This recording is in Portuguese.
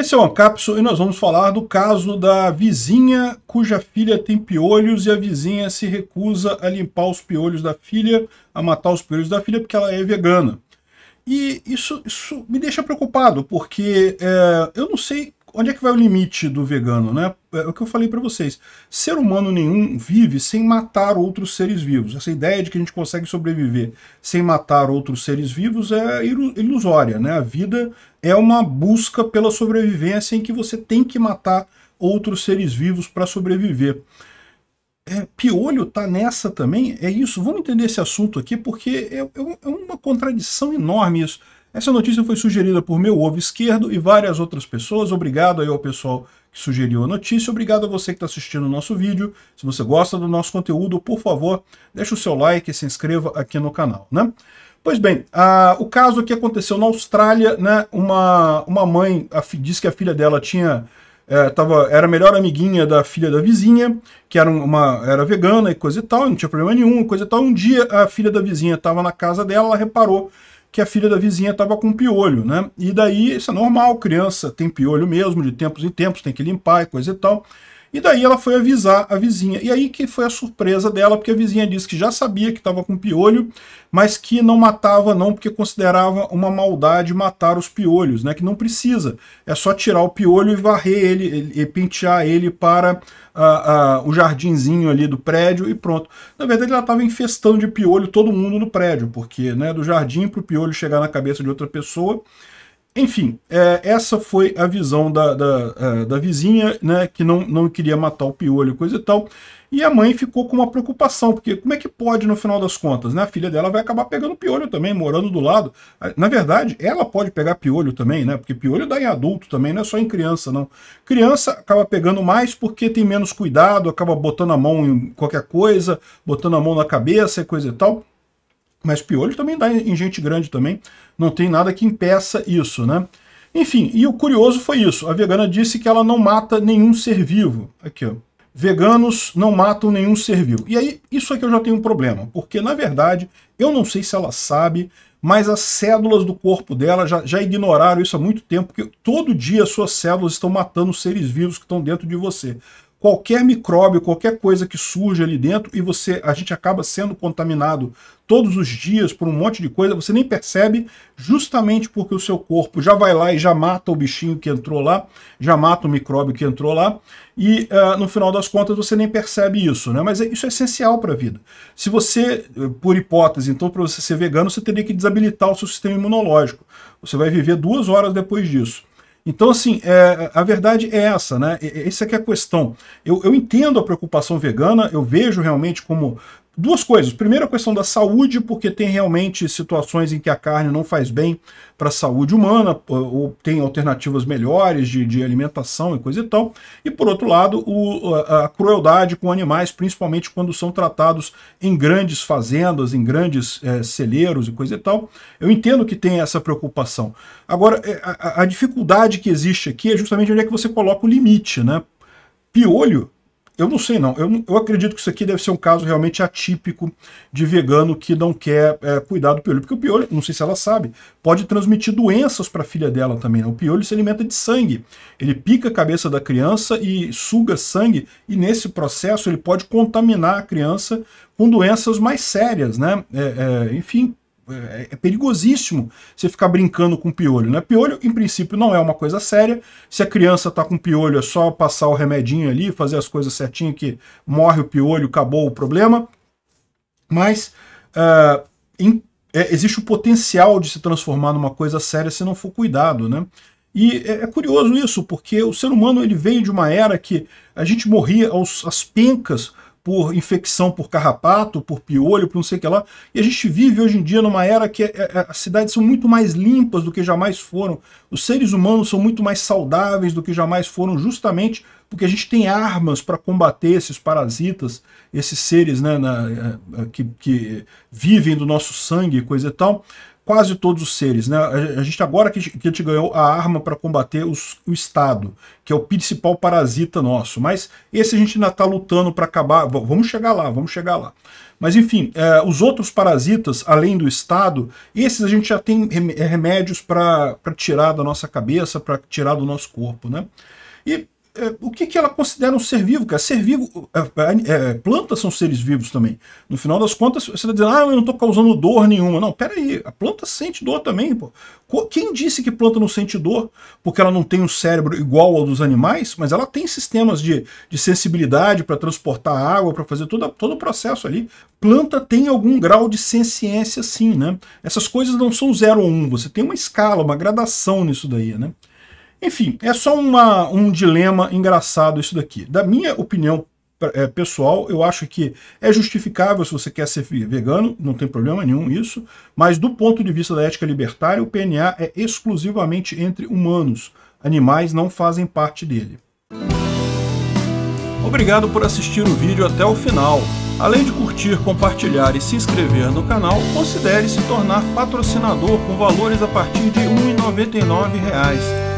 Esse é o Ancapso e nós vamos falar do caso da vizinha cuja filha tem piolhos e a vizinha se recusa a limpar os piolhos da filha, a matar os piolhos da filha porque ela é vegana. E isso, isso me deixa preocupado, porque é, eu não sei onde é que vai o limite do vegano, né? É o que eu falei para vocês. Ser humano nenhum vive sem matar outros seres vivos. Essa ideia de que a gente consegue sobreviver sem matar outros seres vivos é ilusória, né? A vida é uma busca pela sobrevivência em que você tem que matar outros seres vivos para sobreviver. É, Piolho tá nessa também, é isso. Vamos entender esse assunto aqui, porque é, é, é uma contradição enorme isso. Essa notícia foi sugerida por meu ovo esquerdo e várias outras pessoas. Obrigado aí ao pessoal que sugeriu a notícia. Obrigado a você que está assistindo o nosso vídeo. Se você gosta do nosso conteúdo, por favor, deixe o seu like e se inscreva aqui no canal. Né? Pois bem, a, o caso aqui aconteceu na Austrália. Né? Uma, uma mãe disse que a filha dela tinha é, tava, era a melhor amiguinha da filha da vizinha, que era uma era vegana e coisa e tal, não tinha problema nenhum, coisa e tal. Um dia a filha da vizinha estava na casa dela, ela reparou que a filha da vizinha estava com piolho, né? E daí, isso é normal, criança tem piolho mesmo, de tempos em tempos, tem que limpar e coisa e tal. E daí ela foi avisar a vizinha. E aí que foi a surpresa dela, porque a vizinha disse que já sabia que estava com piolho, mas que não matava não, porque considerava uma maldade matar os piolhos, né? Que não precisa. É só tirar o piolho e varrer ele, e pentear ele para uh, uh, o jardinzinho ali do prédio e pronto. Na verdade, ela estava infestando de piolho todo mundo no prédio, porque né, do jardim para o piolho chegar na cabeça de outra pessoa. Enfim, é, essa foi a visão da, da, é, da, vizinha, né, que não, não queria matar o piolho, coisa e tal. E a mãe ficou com uma preocupação, porque como é que pode, no final das contas, né? A filha dela vai acabar pegando piolho também, morando do lado. Na verdade, ela pode pegar piolho também, né? Porque piolho dá em adulto também, não é só em criança, não. Criança acaba pegando mais porque tem menos cuidado, acaba botando a mão em qualquer coisa, botando a mão na cabeça e coisa e tal. Mas piolho também dá em gente grande também. Não tem nada que impeça isso, né? Enfim, e o curioso foi isso. A vegana disse que ela não mata nenhum ser vivo. Aqui, ó. Veganos não matam nenhum ser vivo. E aí, isso aqui eu já tenho um problema, porque na verdade, eu não sei se ela sabe, mas as células do corpo dela já, já ignoraram isso há muito tempo, porque todo dia suas células estão matando os seres vivos que estão dentro de você qualquer micróbio, qualquer coisa que surge ali dentro e você, a gente acaba sendo contaminado todos os dias por um monte de coisa, você nem percebe, justamente porque o seu corpo já vai lá e já mata o bichinho que entrou lá, já mata o micróbio que entrou lá, e uh, no final das contas você nem percebe isso, né? Mas é, isso é essencial para a vida. Se você, eh, por hipótese, então para você ser vegano, você teria que desabilitar o seu sistema imunológico. Você vai viver duas horas depois disso. Então, assim, é, a verdade é essa, né? Essa é que é a questão. Eu, eu entendo a preocupação vegana, eu vejo realmente como duas coisas. Primeiro, a questão da saúde, porque tem realmente situações em que a carne não faz bem para a saúde humana, ou tem alternativas melhores de, de, alimentação e coisa e tal. E por outro lado, o, a, a, crueldade com animais, principalmente quando são tratados em grandes fazendas, em grandes é, celeiros e coisa e tal. Eu entendo que tem essa preocupação. Agora, é, a, a dificuldade que existe aqui é justamente onde é que você coloca o limite, né? Piolho eu não sei não, eu, eu acredito que isso aqui deve ser um caso realmente atípico de vegano que não quer é, cuidar do piolho, porque o piolho, não sei se ela sabe, pode transmitir doenças para a filha dela também, né? o piolho se alimenta de sangue, ele pica a cabeça da criança e suga sangue, e nesse processo ele pode contaminar a criança com doenças mais sérias, né? É, é, enfim, é, é, perigosíssimo você ficar brincando com piolho, né? Piolho, em princípio, não é uma coisa séria. Se a criança tá com piolho, é só passar o remedinho ali, fazer as coisas certinho que morre o piolho, acabou o problema. Mas uh, em, é, existe o potencial de se transformar numa coisa séria se não for cuidado, né? E é, é, curioso isso, porque o ser humano ele veio de uma era que a gente morria aos, às pencas por infecção por carrapato, por piolho, por não sei o que lá. E a gente vive hoje em dia numa era que é, é, é, as cidades são muito mais limpas do que jamais foram. Os seres humanos são muito mais saudáveis do que jamais foram, justamente porque a gente tem armas para combater esses parasitas, esses seres né, na, que, que vivem do nosso sangue, coisa e tal quase todos os seres. Né? A gente agora que, que a gente ganhou a arma para combater os, o Estado, que é o principal parasita nosso. Mas esse a gente ainda está lutando para acabar. Vamos chegar lá, vamos chegar lá. Mas enfim, é, os outros parasitas, além do Estado, esses a gente já tem é, remédios para tirar da nossa cabeça, para tirar do nosso corpo. Né? E é, o que, que ela considera um ser vivo, cara? Ser vivo, é, é, é plantas são seres vivos também. No final das contas, você está dizendo, ah, eu não estou causando dor nenhuma. Não, peraí, a planta sente dor também, pô. Quem disse que planta não sente dor porque ela não tem um cérebro igual ao dos animais, mas ela tem sistemas de, de sensibilidade para transportar água, para fazer todo todo o processo ali. Planta tem algum grau de senciência, sim, né? Essas coisas não são zero ou um, você tem uma escala, uma gradação nisso daí, né? Enfim, é só uma, um dilema engraçado isso daqui. Da minha opinião é, pessoal, eu acho que é justificável se você quer ser vegano, não tem problema nenhum isso, mas do ponto de vista da ética libertária, o PNA é exclusivamente entre humanos. Animais não fazem parte dele. Obrigado por assistir o vídeo até o final. Além de curtir, compartilhar e se inscrever no canal, considere se tornar patrocinador com valores a partir de R$ 1,99